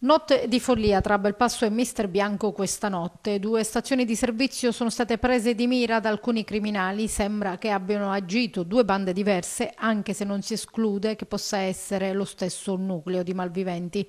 Notte di follia tra Belpasso e Mister Bianco questa notte. Due stazioni di servizio sono state prese di mira da alcuni criminali. Sembra che abbiano agito due bande diverse, anche se non si esclude che possa essere lo stesso nucleo di malviventi.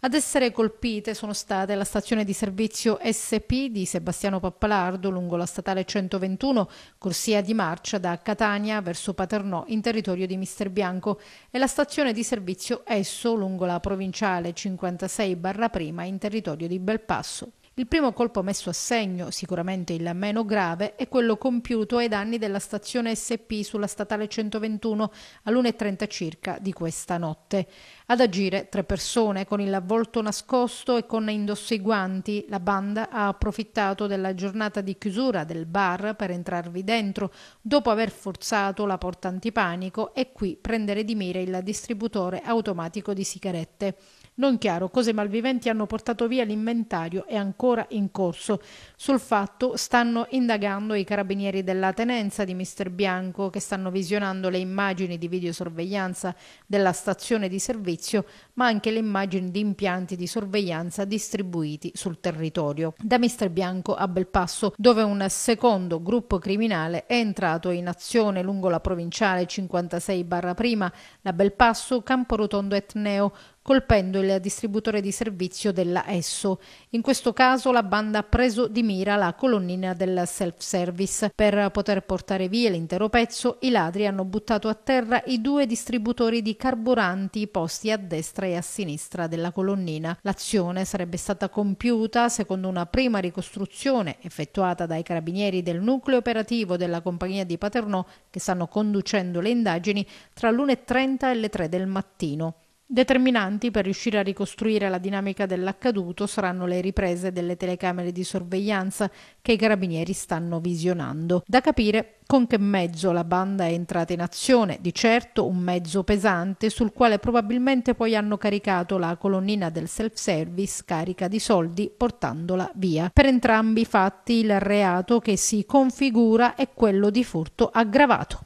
Ad essere colpite sono state la stazione di servizio SP di Sebastiano Pappalardo lungo la statale 121, corsia di marcia da Catania verso Paternò in territorio di Mister Bianco e la stazione di servizio Esso lungo la provinciale 56 barra prima in territorio di Belpasso. Il primo colpo messo a segno, sicuramente il meno grave, è quello compiuto ai danni della stazione SP sulla statale 121 all'1.30 circa di questa notte. Ad agire tre persone con il volto nascosto e con indosso i guanti. La banda ha approfittato della giornata di chiusura del bar per entrarvi dentro, dopo aver forzato la porta antipanico e qui prendere di mira il distributore automatico di sigarette. Non chiaro cosa i malviventi hanno portato via l'inventario e ancora ancora in corso. Sul fatto stanno indagando i carabinieri della tenenza di Mister Bianco che stanno visionando le immagini di videosorveglianza della stazione di servizio, ma anche le immagini di impianti di sorveglianza distribuiti sul territorio. Da Mister Bianco a Belpasso, dove un secondo gruppo criminale è entrato in azione lungo la provinciale 56 barra prima, la Belpasso, Camporotondo Etneo, colpendo il distributore di servizio della Esso. In questo caso la banda ha preso di mira la colonnina del self-service. Per poter portare via l'intero pezzo, i ladri hanno buttato a terra i due distributori di carburanti posti a destra e a sinistra della colonnina. L'azione sarebbe stata compiuta secondo una prima ricostruzione effettuata dai carabinieri del nucleo operativo della compagnia di Paternò che stanno conducendo le indagini tra l'1.30 e le 3 del mattino. Determinanti per riuscire a ricostruire la dinamica dell'accaduto saranno le riprese delle telecamere di sorveglianza che i carabinieri stanno visionando. Da capire con che mezzo la banda è entrata in azione, di certo un mezzo pesante sul quale probabilmente poi hanno caricato la colonnina del self-service carica di soldi portandola via. Per entrambi i fatti il reato che si configura è quello di furto aggravato.